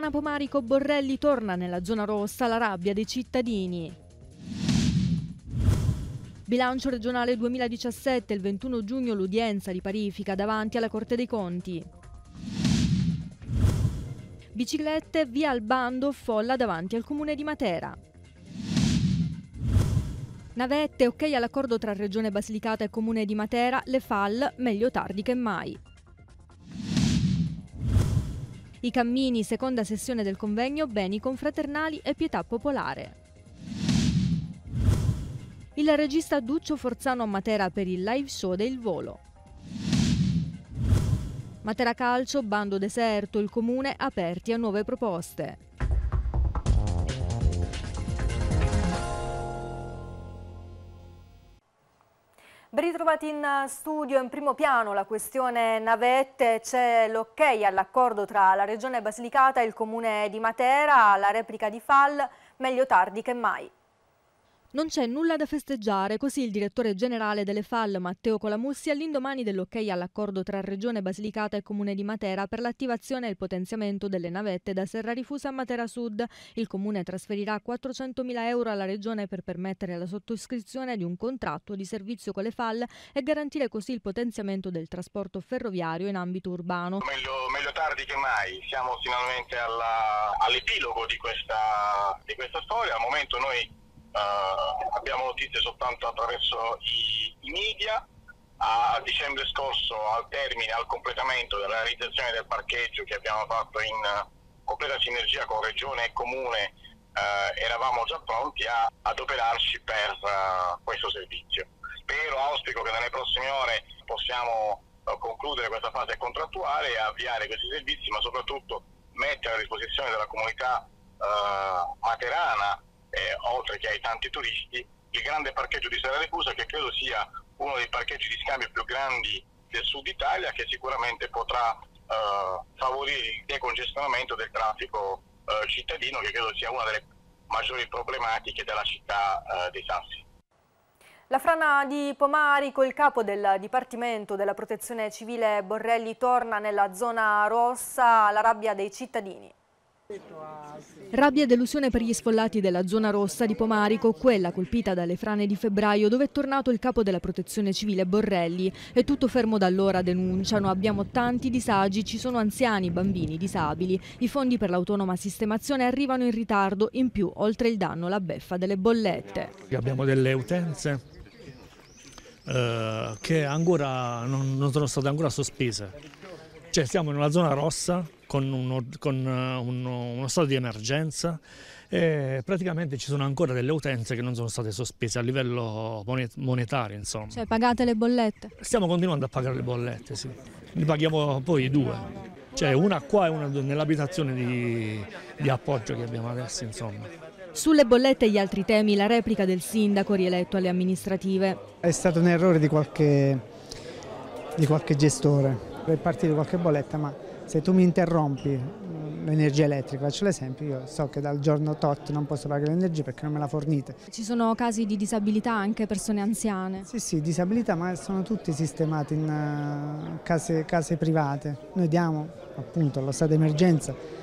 Fra Pomarico Borrelli torna nella zona rossa la rabbia dei cittadini. Bilancio regionale 2017, il 21 giugno l'udienza di Parifica davanti alla Corte dei Conti. Biciclette via al bando, folla davanti al comune di Matera. Navette, ok all'accordo tra Regione Basilicata e Comune di Matera, le FAL, meglio tardi che mai. I cammini, seconda sessione del convegno Beni confraternali e pietà popolare. Il regista Duccio Forzano a Matera per il live show del volo. Matera Calcio, bando deserto, il comune aperti a nuove proposte. Ben ritrovati in eh, studio, in primo piano la questione navette, c'è l'ok ok all'accordo tra la Regione Basilicata e il Comune di Matera, la replica di Fall, meglio tardi che mai. Non c'è nulla da festeggiare, così il direttore generale delle FAL Matteo Colamussi all'indomani dell'ok all'accordo tra Regione Basilicata e Comune di Matera per l'attivazione e il potenziamento delle navette da Serra Rifusa a Matera Sud. Il Comune trasferirà 400.000 euro alla Regione per permettere la sottoscrizione di un contratto di servizio con le FAL e garantire così il potenziamento del trasporto ferroviario in ambito urbano. Meglio, meglio tardi che mai, siamo finalmente all'epilogo all di, di questa storia. Al momento noi Uh, abbiamo notizie soltanto attraverso i, i media. A dicembre scorso, al termine, al completamento della realizzazione del parcheggio che abbiamo fatto in eh, completa sinergia con Regione e Comune, uh, eravamo già pronti a, ad operarci per questo servizio. Spero, auspico che nelle prossime ore possiamo concludere questa fase contrattuale e avviare questi servizi, ma soprattutto mettere a disposizione della comunità materana eh, oltre che ai tanti turisti, il grande parcheggio di Siracusa che credo sia uno dei parcheggi di scambio più grandi del sud Italia che sicuramente potrà eh, favorire il decongestionamento del traffico eh, cittadino che credo sia una delle maggiori problematiche della città eh, dei Sassi. La frana di Pomari col capo del Dipartimento della Protezione Civile Borrelli torna nella zona rossa la rabbia dei cittadini. Rabbia e delusione per gli sfollati della zona rossa di Pomarico, quella colpita dalle frane di febbraio dove è tornato il capo della protezione civile Borrelli. È tutto fermo da allora, denunciano, abbiamo tanti disagi, ci sono anziani, bambini, disabili. I fondi per l'autonoma sistemazione arrivano in ritardo, in più oltre il danno la beffa delle bollette. Abbiamo delle utenze eh, che ancora non, non sono state ancora sospese. Cioè siamo in una zona rossa con, uno, con eh, uno, uno stato di emergenza e praticamente ci sono ancora delle utenze che non sono state sospese a livello monetario insomma. Cioè pagate le bollette? Stiamo continuando a pagare le bollette sì, ne paghiamo poi due, cioè una qua e una nell'abitazione di, di appoggio che abbiamo adesso insomma. Sulle bollette e gli altri temi la replica del sindaco rieletto alle amministrative. È stato un errore di qualche, di qualche gestore per partire qualche bolletta ma se tu mi interrompi mm, l'energia elettrica, faccio l'esempio, io so che dal giorno tot non posso pagare l'energia perché non me la fornite. Ci sono casi di disabilità anche persone anziane? Sì, sì, disabilità ma sono tutti sistemati in uh, case, case private. Noi diamo appunto allo stato d'emergenza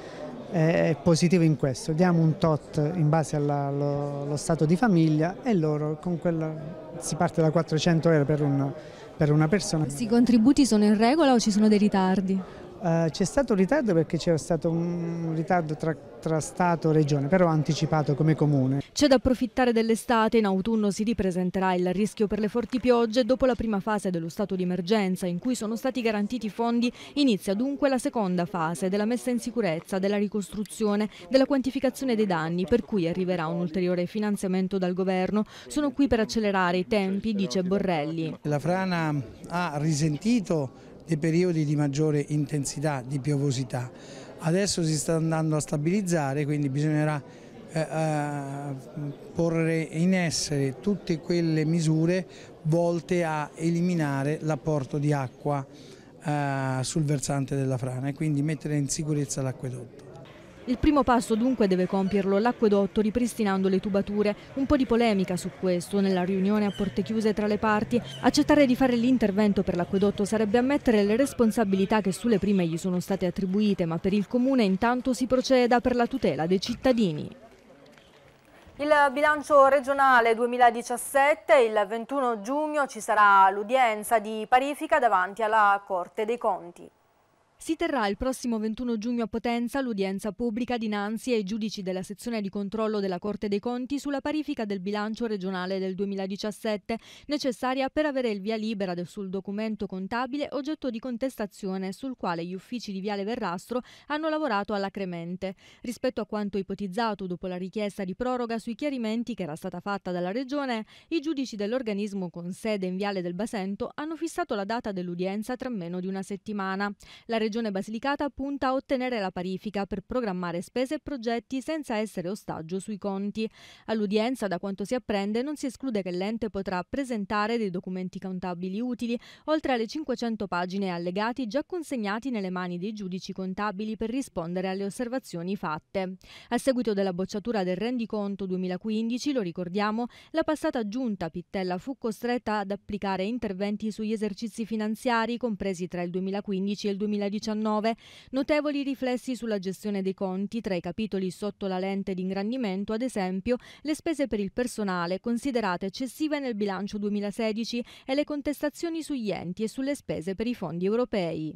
è positivo in questo, diamo un tot in base alla, allo, allo, stato di famiglia e loro con quella si parte da 400 euro per, un, per una persona. Questi contributi sono in regola o ci sono dei ritardi? Eh, c'è stato un ritardo perché c'era stato un ritardo tra, tra Stato e Regione, però anticipato come comune. C'è da approfittare dell'estate, in autunno si ripresenterà il rischio per le forti piogge. Dopo la prima fase dello stato di emergenza, in cui sono stati garantiti fondi, inizia dunque la seconda fase della messa in sicurezza, della ricostruzione, della quantificazione dei danni, per cui arriverà un ulteriore finanziamento dal governo. Sono qui per accelerare i tempi, dice Borrelli. La frana ha risentito dei periodi di maggiore intensità di piovosità. Adesso si sta andando a stabilizzare, quindi bisognerà eh, eh, porre in essere tutte quelle misure volte a eliminare l'apporto di acqua eh, sul versante della frana e quindi mettere in sicurezza l'acquedotto. Il primo passo dunque deve compierlo l'acquedotto ripristinando le tubature. Un po' di polemica su questo nella riunione a porte chiuse tra le parti. Accettare di fare l'intervento per l'acquedotto sarebbe ammettere le responsabilità che sulle prime gli sono state attribuite, ma per il Comune intanto si proceda per la tutela dei cittadini. Il bilancio regionale 2017, il 21 giugno ci sarà l'udienza di parifica davanti alla Corte dei Conti. Si terrà il prossimo 21 giugno a Potenza l'udienza pubblica dinanzi ai giudici della sezione di controllo della Corte dei Conti sulla parifica del bilancio regionale del 2017, necessaria per avere il via libera sul documento contabile oggetto di contestazione sul quale gli uffici di Viale Verrastro hanno lavorato alacremente. Rispetto a quanto ipotizzato dopo la richiesta di proroga sui chiarimenti che era stata fatta dalla Regione, i giudici dell'organismo con sede in Viale del Basento hanno fissato la data dell'udienza tra meno di una settimana. La Regione Basilicata punta a ottenere la parifica per programmare spese e progetti senza essere ostaggio sui conti. All'udienza, da quanto si apprende, non si esclude che l'ente potrà presentare dei documenti contabili utili, oltre alle 500 pagine allegati già consegnati nelle mani dei giudici contabili per rispondere alle osservazioni fatte. A seguito della bocciatura del rendiconto 2015, lo ricordiamo, la passata giunta Pittella fu costretta ad applicare interventi sugli esercizi finanziari compresi tra il 2015 e il 2018 notevoli riflessi sulla gestione dei conti, tra i capitoli sotto la lente di ingrandimento, ad esempio, le spese per il personale, considerate eccessive nel bilancio 2016, e le contestazioni sugli enti e sulle spese per i fondi europei.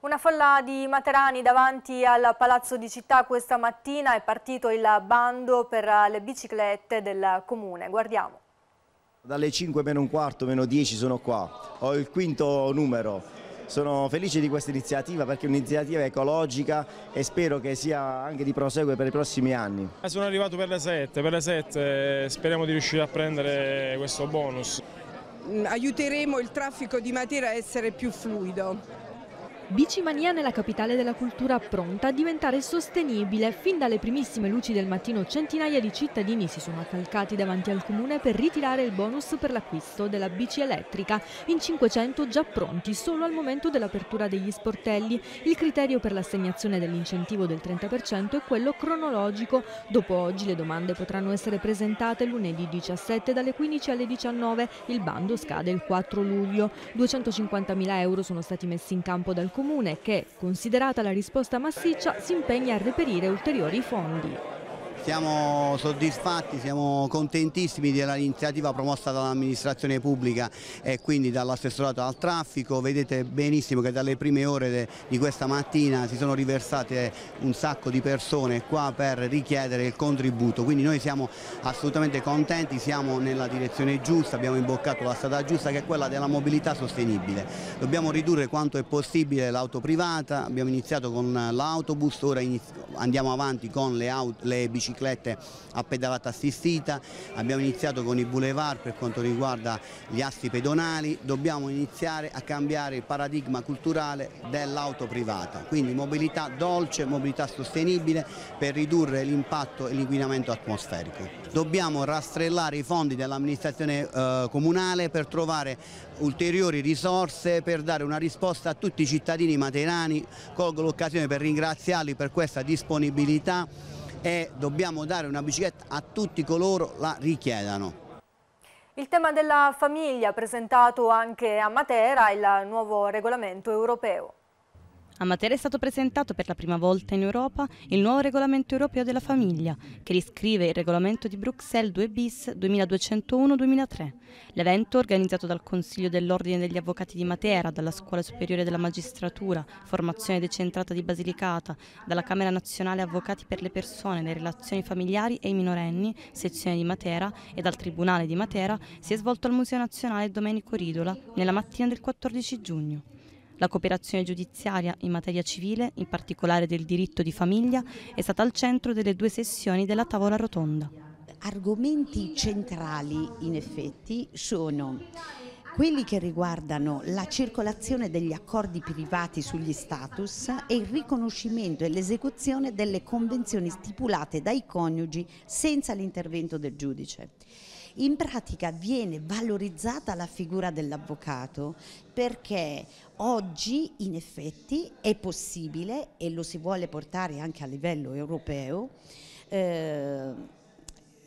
Una folla di materani davanti al Palazzo di Città questa mattina è partito il bando per le biciclette del Comune. Guardiamo. Dalle 5 meno un quarto, meno 10 sono qua. Ho il quinto numero. Sono felice di questa iniziativa perché è un'iniziativa ecologica e spero che sia anche di proseguo per i prossimi anni. Eh, sono arrivato per le 7, per le 7 eh, speriamo di riuscire a prendere questo bonus. Mm, aiuteremo il traffico di Matera a essere più fluido. Bicimania nella capitale della cultura pronta a diventare sostenibile. Fin dalle primissime luci del mattino centinaia di cittadini si sono accalcati davanti al comune per ritirare il bonus per l'acquisto della bici elettrica, in 500 già pronti solo al momento dell'apertura degli sportelli. Il criterio per l'assegnazione dell'incentivo del 30% è quello cronologico. Dopo oggi le domande potranno essere presentate lunedì 17 dalle 15 alle 19. Il bando scade il 4 luglio. 250.000 euro sono stati messi in campo dal comune che, considerata la risposta massiccia, si impegna a reperire ulteriori fondi. Siamo soddisfatti, siamo contentissimi dell'iniziativa promossa dall'amministrazione pubblica e quindi dall'assessorato al traffico. Vedete benissimo che dalle prime ore di questa mattina si sono riversate un sacco di persone qua per richiedere il contributo. Quindi noi siamo assolutamente contenti, siamo nella direzione giusta, abbiamo imboccato la strada giusta che è quella della mobilità sostenibile. Dobbiamo ridurre quanto è possibile l'auto privata, abbiamo iniziato con l'autobus, ora andiamo avanti con le, auto, le biciclette biciclette a pedalata assistita, abbiamo iniziato con i boulevard per quanto riguarda gli assi pedonali, dobbiamo iniziare a cambiare il paradigma culturale dell'auto privata, quindi mobilità dolce, mobilità sostenibile per ridurre l'impatto e l'inquinamento atmosferico. Dobbiamo rastrellare i fondi dell'amministrazione eh, comunale per trovare ulteriori risorse per dare una risposta a tutti i cittadini materani, colgo l'occasione per ringraziarli per questa disponibilità e dobbiamo dare una bicicletta a tutti coloro la richiedano. Il tema della famiglia presentato anche a Matera, il nuovo regolamento europeo. A Matera è stato presentato per la prima volta in Europa il nuovo regolamento europeo della famiglia, che riscrive il regolamento di Bruxelles 2 bis 2201-2003. L'evento, organizzato dal Consiglio dell'Ordine degli Avvocati di Matera, dalla Scuola Superiore della Magistratura, Formazione Decentrata di Basilicata, dalla Camera Nazionale Avvocati per le Persone, le Relazioni Familiari e i Minorenni, sezione di Matera, e dal Tribunale di Matera, si è svolto al Museo Nazionale Domenico Ridola nella mattina del 14 giugno. La cooperazione giudiziaria in materia civile, in particolare del diritto di famiglia, è stata al centro delle due sessioni della tavola rotonda. Argomenti centrali in effetti sono quelli che riguardano la circolazione degli accordi privati sugli status e il riconoscimento e l'esecuzione delle convenzioni stipulate dai coniugi senza l'intervento del giudice in pratica viene valorizzata la figura dell'avvocato perché oggi in effetti è possibile e lo si vuole portare anche a livello europeo eh,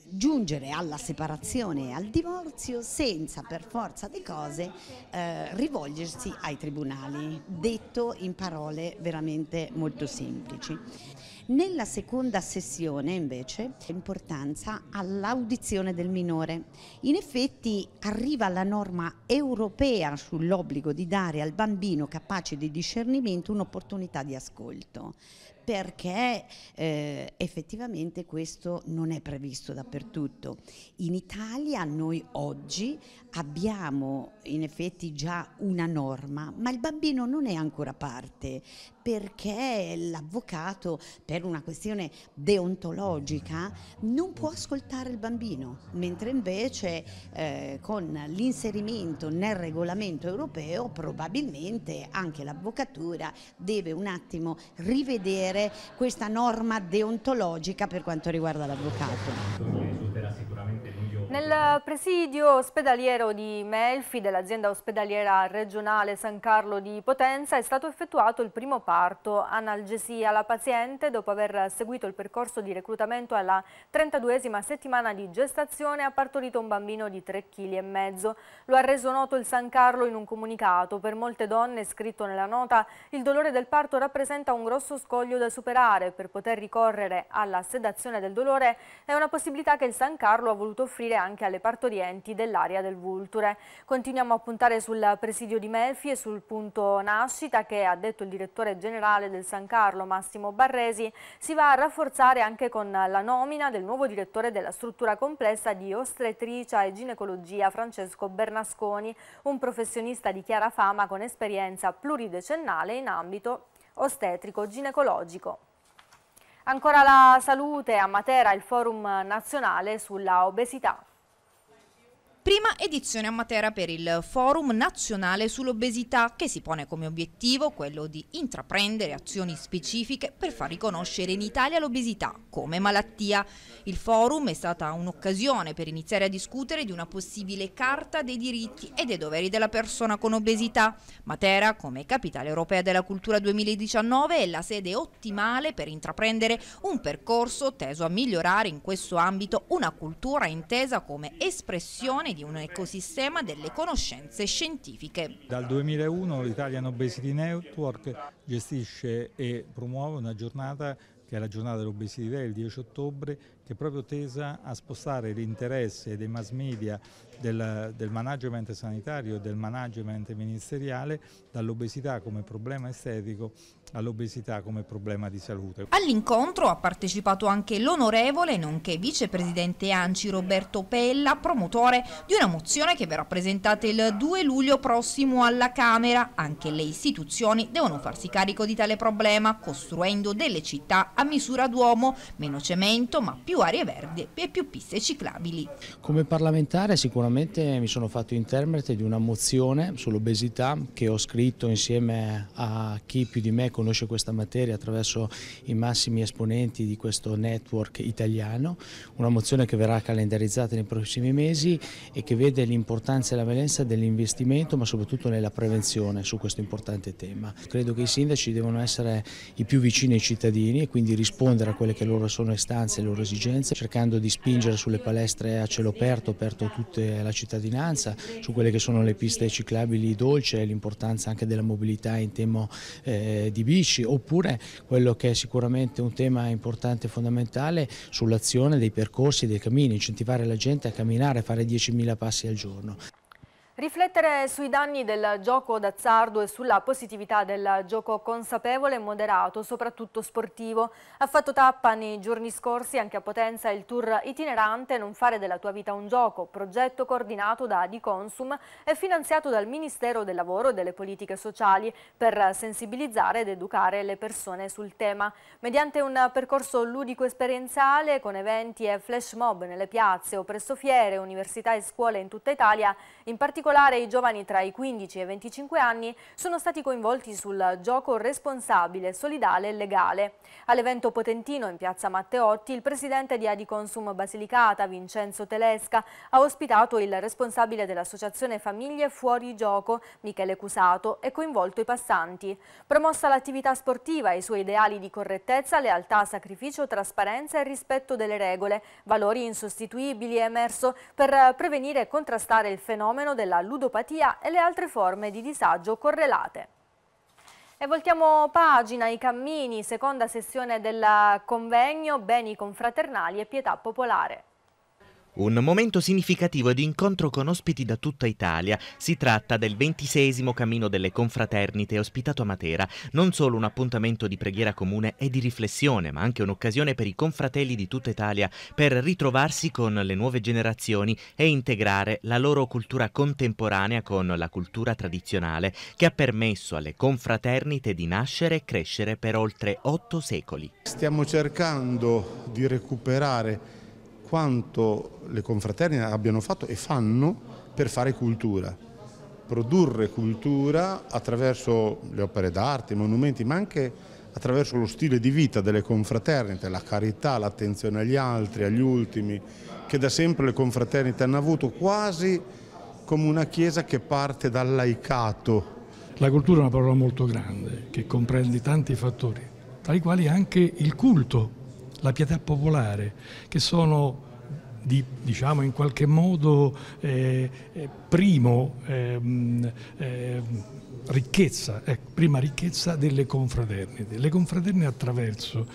giungere alla separazione e al divorzio senza per forza di cose eh, rivolgersi ai tribunali, detto in parole veramente molto semplici. Nella seconda sessione invece l'importanza all'audizione del minore. In effetti arriva la norma europea sull'obbligo di dare al bambino capace di discernimento un'opportunità di ascolto, perché eh, effettivamente questo non è previsto dappertutto. In Italia noi oggi abbiamo in effetti già una norma, ma il bambino non è ancora parte perché l'avvocato per una questione deontologica non può ascoltare il bambino, mentre invece eh, con l'inserimento nel regolamento europeo probabilmente anche l'avvocatura deve un attimo rivedere questa norma deontologica per quanto riguarda l'avvocato. Nel presidio ospedaliero di Melfi dell'azienda ospedaliera regionale San Carlo di Potenza è stato effettuato il primo parto analgesia alla paziente dopo aver seguito il percorso di reclutamento alla 32esima settimana di gestazione ha partorito un bambino di 3,5 kg Lo ha reso noto il San Carlo in un comunicato. Per molte donne, scritto nella nota, il dolore del parto rappresenta un grosso scoglio da superare. Per poter ricorrere alla sedazione del dolore è una possibilità che il San Carlo ha voluto offrire anche alle partorienti dell'area del Vulture. Continuiamo a puntare sul presidio di Melfi e sul punto nascita che, ha detto il direttore generale del San Carlo Massimo Barresi, si va a rafforzare anche con la nomina del nuovo direttore della struttura complessa di ostetricia e ginecologia Francesco Bernasconi, un professionista di chiara fama con esperienza pluridecennale in ambito ostetrico-ginecologico. Ancora la salute, a Matera il forum nazionale sulla obesità. Prima edizione a Matera per il Forum Nazionale sull'Obesità che si pone come obiettivo quello di intraprendere azioni specifiche per far riconoscere in Italia l'obesità come malattia. Il forum è stata un'occasione per iniziare a discutere di una possibile carta dei diritti e dei doveri della persona con obesità. Matera, come capitale europea della cultura 2019, è la sede ottimale per intraprendere un percorso teso a migliorare in questo ambito una cultura intesa come espressione di un ecosistema delle conoscenze scientifiche. Dal 2001 l'Italian Obesity Network gestisce e promuove una giornata che è la giornata dell'obesità il 10 ottobre che è proprio tesa a spostare l'interesse dei mass media, del, del management sanitario e del management ministeriale dall'obesità come problema estetico all'obesità come problema di salute. All'incontro ha partecipato anche l'onorevole, nonché vicepresidente Anci Roberto Pella, promotore di una mozione che verrà presentata il 2 luglio prossimo alla Camera. Anche le istituzioni devono farsi carico di tale problema, costruendo delle città a misura d'uomo, meno cemento ma più più aree verdi e più piste ciclabili. Come parlamentare sicuramente mi sono fatto interprete di una mozione sull'obesità che ho scritto insieme a chi più di me conosce questa materia attraverso i massimi esponenti di questo network italiano, una mozione che verrà calendarizzata nei prossimi mesi e che vede l'importanza e la valenza dell'investimento ma soprattutto nella prevenzione su questo importante tema. Credo che i sindaci devono essere i più vicini ai cittadini e quindi rispondere a quelle che loro sono istanze le loro esigenze emergenza, cercando di spingere sulle palestre a cielo aperto, aperto a tutta la cittadinanza, su quelle che sono le piste ciclabili dolce, l'importanza anche della mobilità in tema eh, di bici, oppure quello che è sicuramente un tema importante e fondamentale sull'azione dei percorsi e dei cammini, incentivare la gente a camminare, a fare 10.000 passi al giorno. Riflettere sui danni del gioco d'azzardo e sulla positività del gioco consapevole e moderato, soprattutto sportivo. Ha fatto tappa nei giorni scorsi anche a Potenza il tour itinerante Non fare della tua vita un gioco, progetto coordinato da Adiconsum e finanziato dal Ministero del Lavoro e delle Politiche Sociali per sensibilizzare ed educare le persone sul tema. Mediante un percorso ludico-esperienziale con eventi e flash mob nelle piazze o presso fiere, università e scuole in tutta Italia, in particolare particolare i giovani tra i 15 e i 25 anni sono stati coinvolti sul gioco responsabile, solidale e legale. All'evento potentino in piazza Matteotti il presidente di Adiconsum Basilicata, Vincenzo Telesca, ha ospitato il responsabile dell'associazione Famiglie Fuori Gioco, Michele Cusato, e coinvolto i passanti. Promossa l'attività sportiva e i suoi ideali di correttezza, lealtà, sacrificio, trasparenza e rispetto delle regole, valori insostituibili è emerso per prevenire e contrastare il fenomeno della la ludopatia e le altre forme di disagio correlate. E voltiamo pagina, i cammini, seconda sessione del convegno Beni confraternali e pietà popolare. Un momento significativo di incontro con ospiti da tutta Italia. Si tratta del ventisesimo Cammino delle Confraternite ospitato a Matera. Non solo un appuntamento di preghiera comune e di riflessione, ma anche un'occasione per i confratelli di tutta Italia per ritrovarsi con le nuove generazioni e integrare la loro cultura contemporanea con la cultura tradizionale, che ha permesso alle confraternite di nascere e crescere per oltre otto secoli. Stiamo cercando di recuperare quanto le confraternite abbiano fatto e fanno per fare cultura, produrre cultura attraverso le opere d'arte, i monumenti, ma anche attraverso lo stile di vita delle confraternite, la carità, l'attenzione agli altri, agli ultimi, che da sempre le confraternite hanno avuto quasi come una chiesa che parte dal laicato. La cultura è una parola molto grande che comprende tanti fattori, tra i quali anche il culto, la pietà popolare, che sono di, diciamo in qualche modo eh, eh primo, ehm, eh, ricchezza, eh, prima ricchezza delle confraternite. Le confraternite attraverso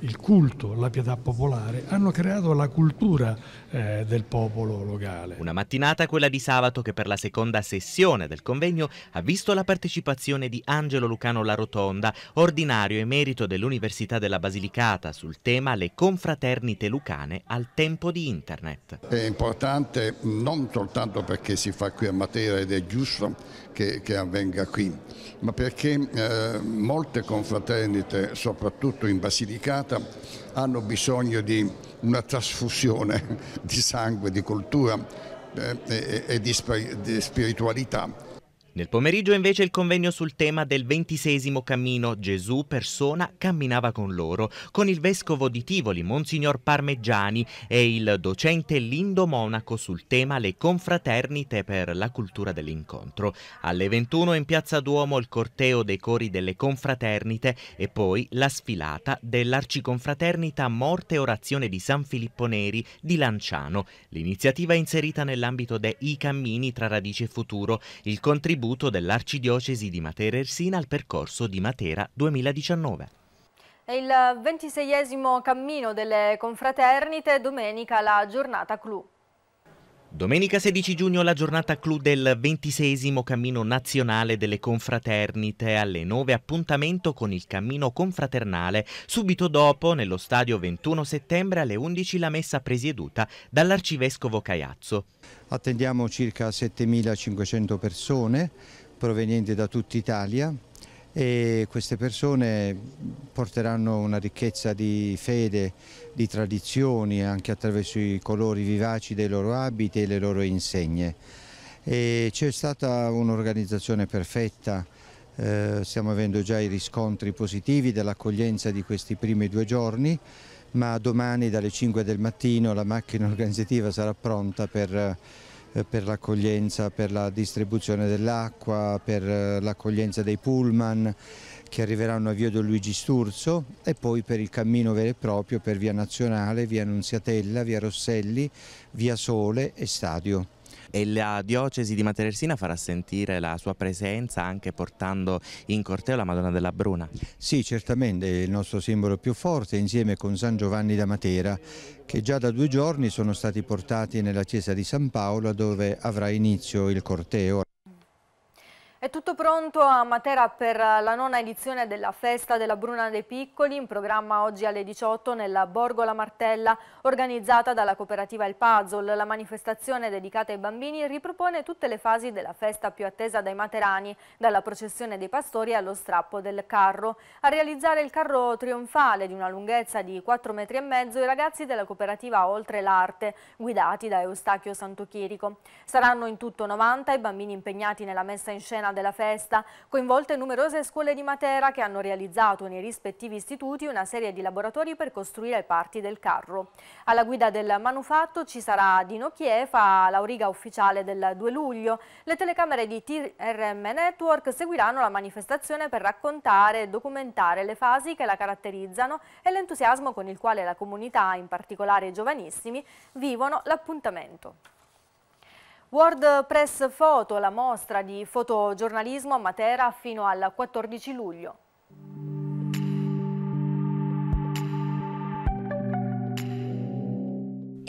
il culto, la pietà popolare, hanno creato la cultura eh, del popolo locale. Una mattinata quella di sabato che per la seconda sessione del convegno ha visto la partecipazione di Angelo Lucano Larotonda, ordinario emerito dell'Università della Basilicata, sul tema Le confraternite lucane al tempo di Internet. È importante non soltanto perché si fa qui a Matera ed è giusto che, che avvenga qui, ma perché eh, molte confraternite, soprattutto in Basilicata, giornata hanno bisogno di una trasfusione di sangue, di cultura eh, e di spiritualità nel pomeriggio invece il convegno sul tema del ventisesimo cammino Gesù persona camminava con loro, con il vescovo di Tivoli, Monsignor Parmeggiani, e il docente Lindo Monaco sul tema le confraternite per la cultura dell'incontro. Alle 21 in piazza Duomo il corteo dei cori delle confraternite e poi la sfilata dell'arciconfraternita Morte e Orazione di San Filippo Neri di Lanciano. L'iniziativa è inserita nell'ambito de I Cammini tra Radice e Futuro, il contributo contributo dell'Arcidiocesi di Matera Ersina al percorso di Matera 2019. È il ventiseiesimo cammino delle confraternite, domenica la giornata clou. Domenica 16 giugno la giornata clou del ventisesimo Cammino Nazionale delle Confraternite. Alle 9 appuntamento con il Cammino Confraternale. Subito dopo, nello stadio 21 settembre, alle 11 la messa presieduta dall'arcivescovo Caiazzo. Attendiamo circa 7.500 persone provenienti da tutta Italia e queste persone porteranno una ricchezza di fede, di tradizioni anche attraverso i colori vivaci dei loro abiti e le loro insegne. C'è stata un'organizzazione perfetta, eh, stiamo avendo già i riscontri positivi dell'accoglienza di questi primi due giorni, ma domani dalle 5 del mattino la macchina organizzativa sarà pronta per eh, per l'accoglienza, per la distribuzione dell'acqua, per eh, l'accoglienza dei pullman che arriveranno a Via Don Luigi Sturzo e poi per il cammino vero e proprio per Via Nazionale, Via Nunziatella, Via Rosselli, Via Sole e Stadio. E la diocesi di Materersina farà sentire la sua presenza anche portando in corteo la Madonna della Bruna? Sì, certamente, è il nostro simbolo più forte insieme con San Giovanni da Matera che già da due giorni sono stati portati nella chiesa di San Paolo dove avrà inizio il corteo. È tutto pronto a Matera per la nona edizione della Festa della Bruna dei Piccoli, in programma oggi alle 18 nella Borgo La Martella, organizzata dalla cooperativa Il Puzzle. La manifestazione dedicata ai bambini ripropone tutte le fasi della festa più attesa dai materani, dalla processione dei pastori allo strappo del carro. A realizzare il carro trionfale di una lunghezza di 4,5 metri e mezzo, i ragazzi della cooperativa Oltre l'Arte, guidati da Eustachio Santochirico. Saranno in tutto 90 i bambini impegnati nella messa in scena scena della festa, coinvolte numerose scuole di Matera che hanno realizzato nei rispettivi istituti una serie di laboratori per costruire parti del carro. Alla guida del manufatto ci sarà Dino Chiefa, l'auriga ufficiale del 2 luglio. Le telecamere di TRM Network seguiranno la manifestazione per raccontare e documentare le fasi che la caratterizzano e l'entusiasmo con il quale la comunità, in particolare i giovanissimi, vivono l'appuntamento. World Press Photo, la mostra di fotogiornalismo a Matera fino al 14 luglio.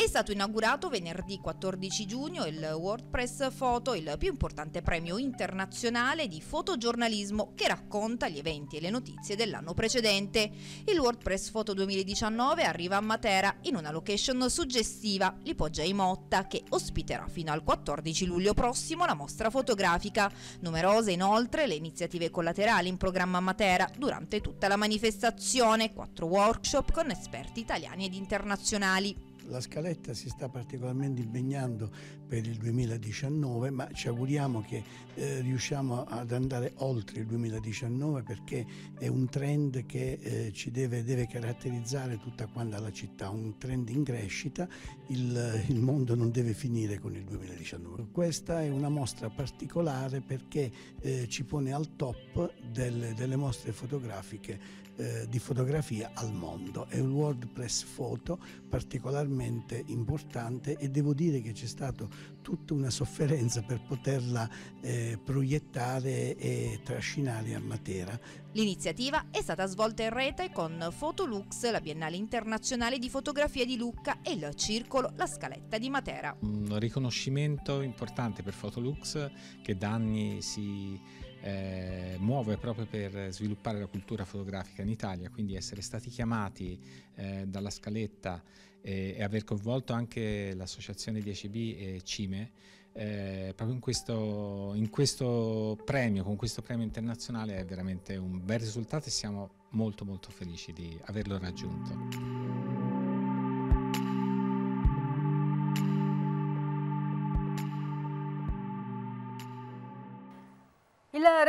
È stato inaugurato venerdì 14 giugno il WordPress Photo, il più importante premio internazionale di fotogiornalismo che racconta gli eventi e le notizie dell'anno precedente. Il WordPress Photo 2019 arriva a Matera in una location suggestiva, l'Ipogei Motta, che ospiterà fino al 14 luglio prossimo la mostra fotografica. Numerose inoltre le iniziative collaterali in programma a Matera durante tutta la manifestazione, quattro workshop con esperti italiani ed internazionali. La scaletta si sta particolarmente impegnando per il 2019, ma ci auguriamo che eh, riusciamo ad andare oltre il 2019 perché è un trend che eh, ci deve, deve, caratterizzare tutta quanta la città, un trend in crescita, il, il mondo non deve finire con il 2019. Questa è una mostra particolare perché eh, ci pone al top delle, delle mostre fotografiche eh, di fotografia al mondo. È un WordPress Photo particolarmente importante e devo dire che c'è stata tutta una sofferenza per poterla eh, proiettare e trascinare a Matera. L'iniziativa è stata svolta in rete con Fotolux, la Biennale Internazionale di Fotografia di Lucca e il Circolo La Scaletta di Matera. Un riconoscimento importante per Fotolux che da anni si eh, muove proprio per sviluppare la cultura fotografica in Italia, quindi essere stati chiamati eh, dalla scaletta eh, e aver coinvolto anche l'associazione 10B e Cime, eh, proprio in questo, in questo premio, con questo premio internazionale è veramente un bel risultato e siamo molto molto felici di averlo raggiunto.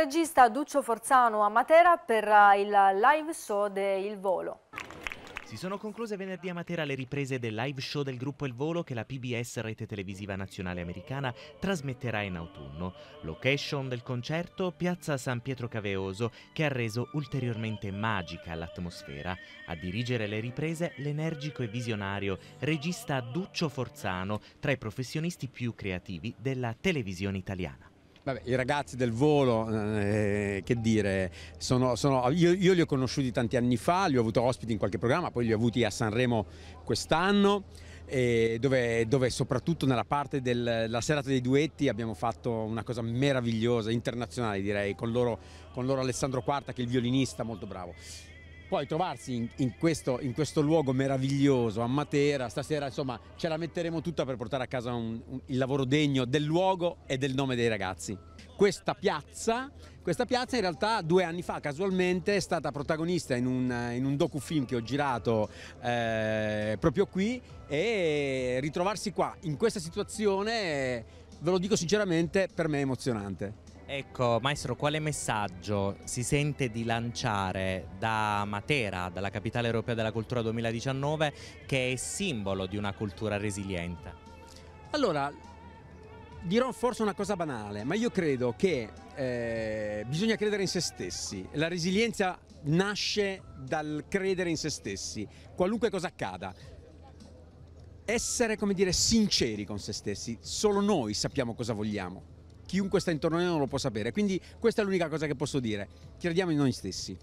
regista Duccio Forzano a Matera per eh, il live show de Il Volo. Si sono concluse venerdì a Matera le riprese del live show del gruppo Il Volo che la PBS, rete televisiva nazionale americana, trasmetterà in autunno. Location del concerto, piazza San Pietro Caveoso, che ha reso ulteriormente magica l'atmosfera. A dirigere le riprese l'energico e visionario regista Duccio Forzano, tra i professionisti più creativi della televisione italiana. Vabbè, I ragazzi del volo, eh, eh, che dire, sono, sono, io, io, li ho conosciuti tanti anni fa, li ho avuto ospiti in qualche programma, poi li ho avuti a Sanremo quest'anno, eh, dove, dove, soprattutto nella parte della serata dei duetti abbiamo fatto una cosa meravigliosa, internazionale direi, con loro, con loro Alessandro Quarta che è il violinista molto bravo poi trovarsi in, in, questo, in, questo, luogo meraviglioso a Matera, stasera insomma ce la metteremo tutta per portare a casa un, un, il lavoro degno del luogo e del nome dei ragazzi. Questa piazza, questa piazza in realtà due anni fa casualmente è stata protagonista in un, in un docufilm che ho girato eh, proprio qui e ritrovarsi qua in questa situazione, eh, ve lo dico sinceramente, per me è emozionante. Ecco, maestro, quale messaggio si sente di lanciare da Matera, dalla capitale europea della cultura 2019, che è simbolo di una cultura resiliente? Allora, dirò forse una cosa banale, ma io credo che eh, bisogna credere in se stessi. La resilienza nasce dal credere in se stessi, qualunque cosa accada essere, come dire, sinceri con se stessi. Solo noi sappiamo cosa vogliamo chiunque sta intorno a noi non lo può sapere. Quindi questa è l'unica cosa che posso dire. Crediamo in noi stessi.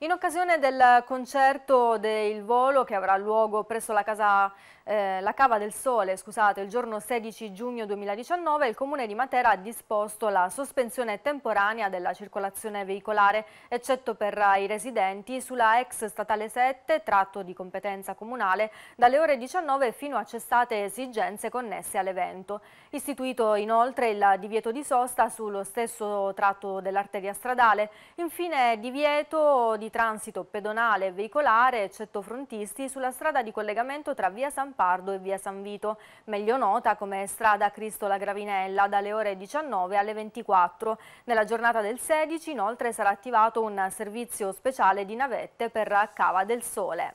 In occasione del concerto del volo che avrà luogo presso la casa eh, la Cava del Sole, scusate, il giorno 16 giugno 2019 il Comune di Matera ha disposto la sospensione temporanea della circolazione veicolare, eccetto per i residenti, sulla ex statale 7, tratto di competenza comunale, dalle ore 19 fino a cessate esigenze connesse all'evento. Istituito inoltre il divieto di sosta sullo stesso tratto dell'arteria stradale, infine divieto di transito pedonale e veicolare, eccetto frontisti, sulla strada di collegamento tra via San Pardo e via San Vito, meglio nota come strada Cristo la Gravinella dalle ore 19 alle 24. Nella giornata del 16 inoltre sarà attivato un servizio speciale di navette per Cava del Sole.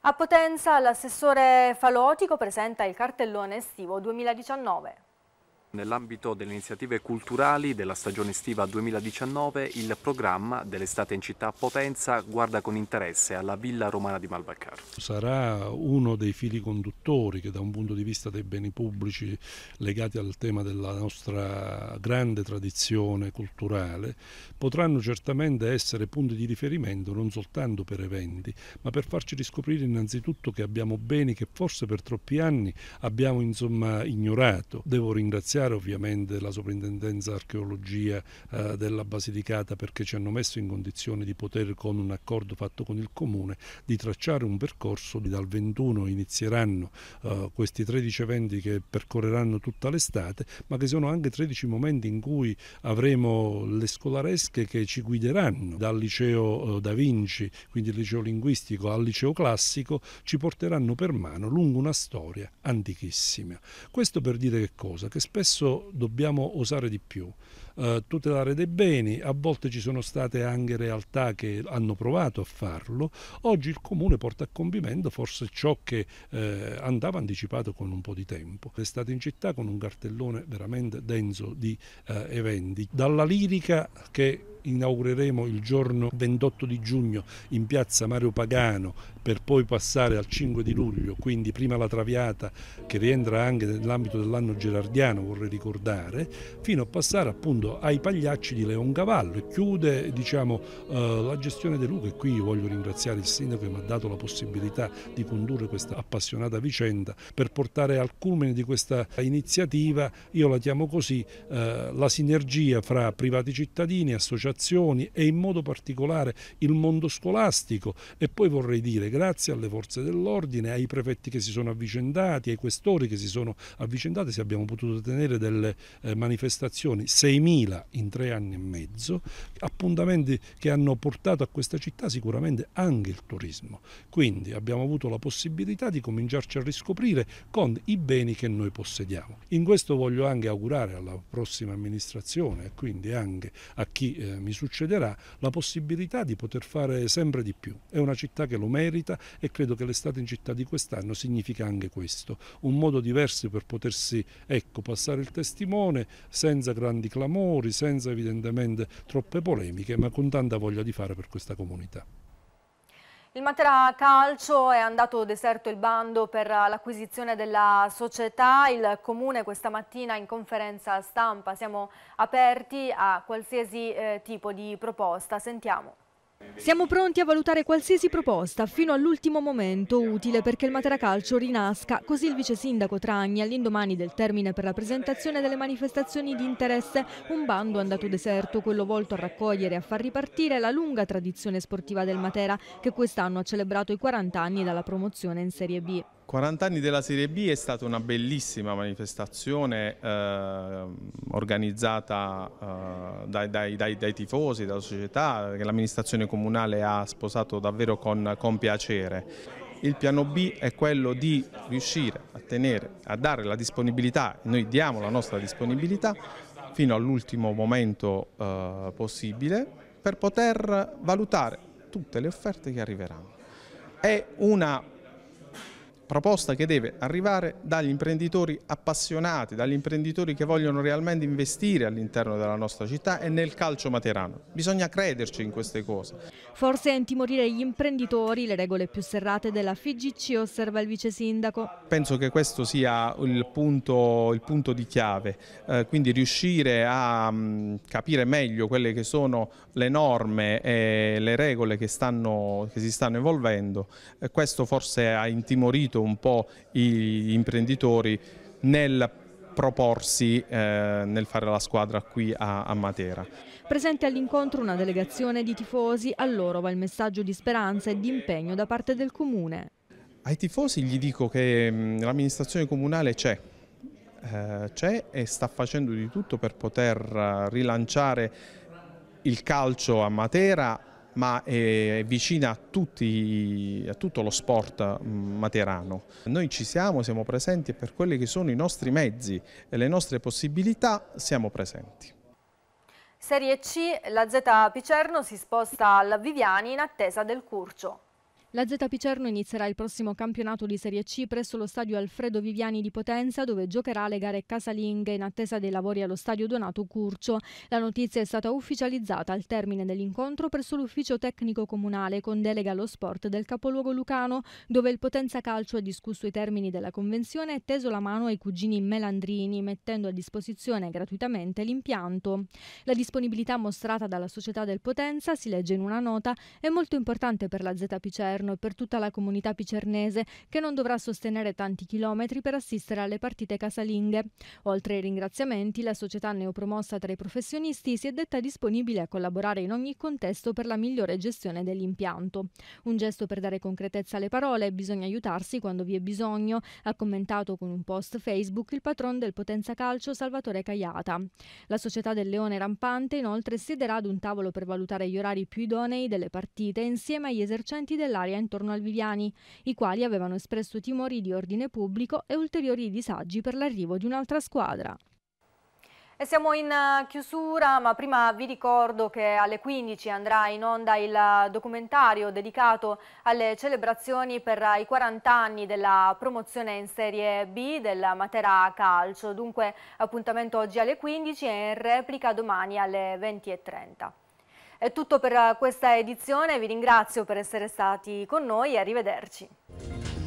A Potenza l'assessore Falotico presenta il cartellone estivo 2019. Nell'ambito delle iniziative culturali della stagione estiva 2019, il programma dell'estate in città Potenza guarda con interesse alla Villa Romana di Malvaccaro. Sarà uno dei fili conduttori che da un punto di vista dei beni pubblici legati al tema della nostra grande tradizione culturale potranno certamente essere punti di riferimento non soltanto per eventi, ma per farci riscoprire innanzitutto che abbiamo beni che forse per troppi anni abbiamo insomma ignorato. Devo ringraziare ringraziare ovviamente la Soprintendenza Archeologia eh, della Basilicata perché ci hanno messo in condizione di poter con un accordo fatto con il Comune di tracciare un percorso, dal 21 inizieranno eh, questi 13 eventi che percorreranno tutta l'estate ma che sono anche 13 momenti in cui avremo le scolaresche che ci guideranno dal liceo eh, Da Vinci, quindi il liceo linguistico al liceo classico, ci porteranno per mano lungo una storia antichissima. Questo per dire che cosa? Che spesso adesso dobbiamo osare di più. Eh, tutelare dei beni, a volte ci sono state anche realtà che hanno provato a farlo, oggi il comune porta a compimento forse ciò che eh, andava anticipato con un po' di tempo. È stato in città con un cartellone veramente denso di eh, eventi, dalla lirica che inaugureremo il giorno 28 di giugno in piazza Mario Pagano per poi passare al 5 di luglio, quindi prima la Traviata che rientra anche nell'ambito dell'anno gerardiano vorrei ricordare, fino a passare appunto ai Pagliacci di Leoncavallo e chiude diciamo, eh, la gestione De Luca e qui io voglio ringraziare il sindaco che mi ha dato la possibilità di condurre questa appassionata vicenda per portare al culmine di questa iniziativa, io la chiamo così, eh, la sinergia fra privati cittadini, associazioni e in modo particolare il mondo scolastico e poi vorrei dire grazie alle forze dell'ordine, ai prefetti che si sono avvicendati, ai questori che si sono avvicendati, se abbiamo potuto tenere delle eh, manifestazioni, 6.000 2000 in tre anni e mezzo, appuntamenti che hanno portato a questa città sicuramente anche il turismo. Quindi abbiamo avuto la possibilità di cominciarci a riscoprire con i beni che noi possediamo. In questo voglio anche augurare alla prossima amministrazione e quindi anche a chi eh, mi succederà la possibilità di poter fare sempre di più. È una città che lo merita e credo che l'estate in città di quest'anno significa anche questo, un modo diverso per potersi ecco, passare il testimone senza grandi clamori clamori, senza evidentemente troppe polemiche, ma con tanta voglia di fare per questa comunità. Il Matera Calcio è andato deserto il bando per l'acquisizione della società, il Comune questa mattina in conferenza stampa, siamo aperti a qualsiasi eh, tipo di proposta, sentiamo. Siamo pronti a valutare qualsiasi proposta fino all'ultimo momento utile perché il Matera Calcio rinasca, così il vice sindaco Tragni all'indomani del termine per la presentazione delle manifestazioni di interesse, un bando andato deserto, quello volto a raccogliere e a far ripartire la lunga tradizione sportiva del Matera che quest'anno ha celebrato i 40 anni dalla promozione in Serie B. 40 anni della Serie B è stata una bellissima manifestazione eh, organizzata eh, dai, dai, dai, dai, tifosi, dalla società, che l'amministrazione comunale ha sposato davvero con, con piacere. Il piano B è quello di riuscire a tenere, a dare la disponibilità, noi diamo la nostra disponibilità fino all'ultimo momento eh, possibile per poter valutare tutte le offerte che arriveranno. È una proposta che deve arrivare dagli imprenditori appassionati, dagli imprenditori che vogliono realmente investire all'interno della nostra città e nel calcio materano. Bisogna crederci in queste cose. Forse a intimorire gli imprenditori le regole più serrate della FIGC, osserva il vice sindaco. Penso che questo sia il punto, il punto di chiave, eh, quindi riuscire a mh, mm, capire meglio quelle che sono le norme e le regole che, stanno, che si stanno evolvendo. Eh, questo forse ha intimorito un po' gli imprenditori nel proporsi eh, nel fare la squadra qui a, a Matera. Presente all'incontro una delegazione di tifosi, a loro va il messaggio di speranza e di impegno da parte del Comune. Ai tifosi gli dico che mm, l'amministrazione comunale c'è, eh, c'è e sta facendo di tutto per poter eh, rilanciare il calcio a Matera ma eh, è vicina a, tutti, a, tutto lo sport mm, materano. Noi ci siamo, siamo presenti e per quelli che sono i nostri mezzi e le nostre possibilità siamo presenti. Serie C, la Z Picerno si sposta alla Viviani in attesa del Curcio. La Z Picerno inizierà il prossimo campionato di Serie C presso lo stadio Alfredo Viviani di Potenza dove giocherà le gare casalinghe in attesa dei lavori allo stadio Donato Curcio. La notizia è stata ufficializzata al termine dell'incontro presso l'ufficio tecnico comunale con delega allo sport del capoluogo lucano dove il Potenza Calcio ha discusso i termini della convenzione e teso la mano ai cugini Melandrini mettendo a disposizione gratuitamente l'impianto. La disponibilità mostrata dalla società del Potenza, si legge in una nota, è molto importante per la Z Picerno governo e per tutta la comunità picernese che non dovrà sostenere tanti chilometri per assistere alle partite casalinghe. Oltre ai ringraziamenti, la società neopromossa tra i professionisti si è detta disponibile a collaborare in ogni contesto per la migliore gestione dell'impianto. Un gesto per dare concretezza alle parole, bisogna aiutarsi quando vi è bisogno, ha commentato con un post Facebook il patron del Potenza Calcio Salvatore Caiata. La società del Leone Rampante inoltre siederà ad un tavolo per valutare gli orari più idonei delle partite insieme agli esercenti dell'area comunitaria intorno al Viviani, i quali avevano espresso timori di ordine pubblico e ulteriori disagi per l'arrivo di un'altra squadra. E siamo in eh, chiusura, ma prima vi ricordo che alle 15 andrà in onda il eh, documentario dedicato alle celebrazioni per eh, i 40 anni della promozione in Serie B del Matera Calcio. Dunque appuntamento oggi alle 15 e in replica domani alle 20.30. È tutto per eh, questa edizione, vi ringrazio per essere stati con noi e arrivederci.